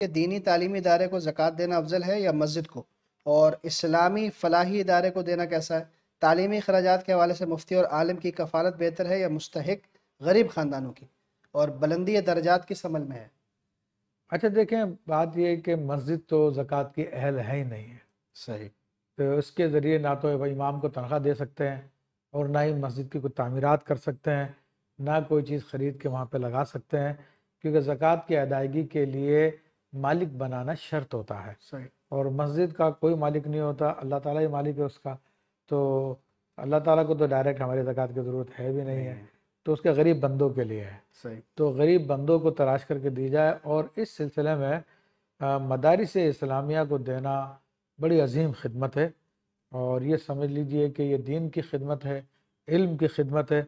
कि दीनी तालीमी इदारे को ज़क़़त देना अफजल है या मस्जिद को और इस्लामी फलाही इदारे को देना कैसा है तालीमी अखराज के हवाले से मुफ्ती और आलम की कफालत बेहतर है या मुस्तक गरीब ख़ानदानों की और बुलंदी दर्जात किस अमल में है अच्छा देखें बात यह कि मस्जिद तो ज़क़़त की अहल है ही नहीं है सही तो इसके ज़रिए ना तो इमाम को तनख्वाह दे सकते हैं और ना ही मस्जिद की कोई तमीरत कर सकते हैं ना कोई चीज़ ख़रीद के वहाँ पर लगा सकते हैं क्योंकि ज़क़़त की अदायगी के लिए मालिक बनाना शर्त होता है सही और मस्जिद का कोई मालिक नहीं होता अल्लाह ताला ही मालिक है उसका तो अल्लाह ताला को तो डायरेक्ट हमारी जक़ात की ज़रूरत है भी नहीं है तो उसके गरीब बंदों के लिए है सही तो गरीब बंदों को तलाश करके दी जाए और इस सिलसिले में मदारिस इस्लामिया को देना बड़ी अजीम खिदमत है और ये समझ लीजिए कि ये दीन की खिदमत है इल्म की खिदमत है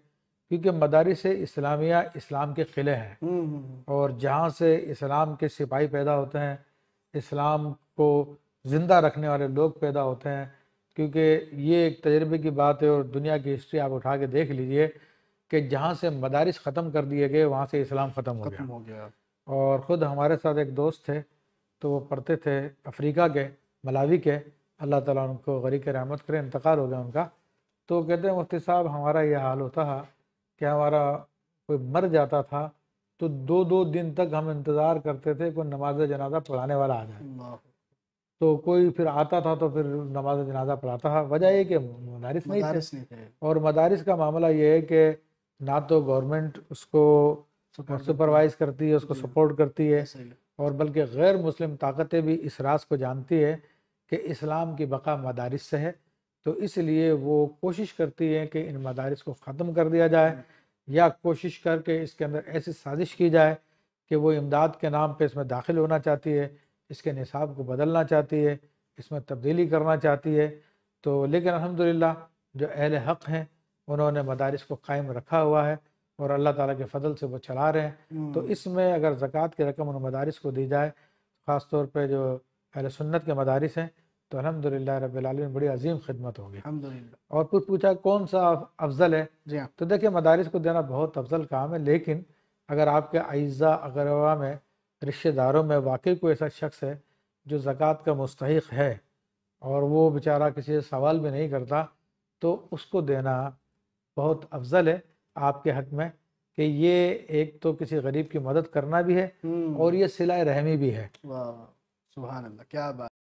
क्योंकि मदारस इस्लामिया इस्लाम के क़िले हैं हम्म, हम्म, हम्म। और जहाँ से इस्लाम के सिपाही पैदा होते हैं इस्लाम को ज़िंदा रखने वाले लोग पैदा होते हैं क्योंकि ये एक तजर्बे की बात है और दुनिया की हिस्ट्री आप उठा के देख लीजिए कि जहाँ से मदारस ख़त्म कर दिए गए वहाँ से इस्लाम ख़त्म हो, गया। हो गया और ख़ुद हमारे साथ एक दोस्त थे तो वो पढ़ते थे अफ्रीका के मलावी के अल्लाह ताला उनको गरी रहमत करें इंतकाल हो गया उनका तो कहते हैं मुफ्ती साहब हमारा यह हाल होता है कि हमारा कोई मर जाता था तो दो दो दिन तक हम इंतज़ार करते थे कोई नमाज जनाजा पढ़ाने वाला आ जाए तो कोई फिर आता था तो फिर नमाज जनाजा पढ़ाता था वजह ये कि मदारस नहीं थे, और मदारस का मामला ये है कि ना तो गवर्नमेंट उसको सुपरवाइज करती है उसको सपोर्ट करती है और बल्कि गैर मुस्लिम ताकतें भी इस रास को जानती है कि इस्लाम की बका मदारस से है तो इसलिए वो कोशिश करती है कि इन मदारस को ख़त्म कर दिया जाए या कोशिश करके इसके अंदर ऐसी साजिश की जाए कि वो इमदाद के नाम पे इसमें दाखिल होना चाहती है इसके निसाब को बदलना चाहती है इसमें तब्दीली करना चाहती है तो लेकिन अलहमदिल्ला जो अहल हक़ हैं उन्होंने मदारस को कायम रखा हुआ है और अल्लाह ताला के फजल से वो चला रहे हैं तो इसमें अगर ज़क़़त की रकम उन मदारस को दी जाए ख़ास तौर पर जो अहल सुन्नत के मदारस हैं तो अलहमदिल्ला रबालमीन बड़ी अजीम खिदमत होगी और फिर पूछा कौन सा अफजल है जी हाँ। तो देखिए मदारस को देना बहुत अफजल काम है लेकिन अगर आपके अज्जा अगरवा में रिश्तेदारों में वाकई कोई ऐसा शख्स है जो ज़क़़त का मुस्तक है और वो बेचारा किसी से सवाल भी नहीं करता तो उसको देना बहुत अफजल है आपके हक में कि ये एक तो किसी गरीब की मदद करना भी है हम्म। और ये सिला रहमी भी है वाह सुबह क्या बात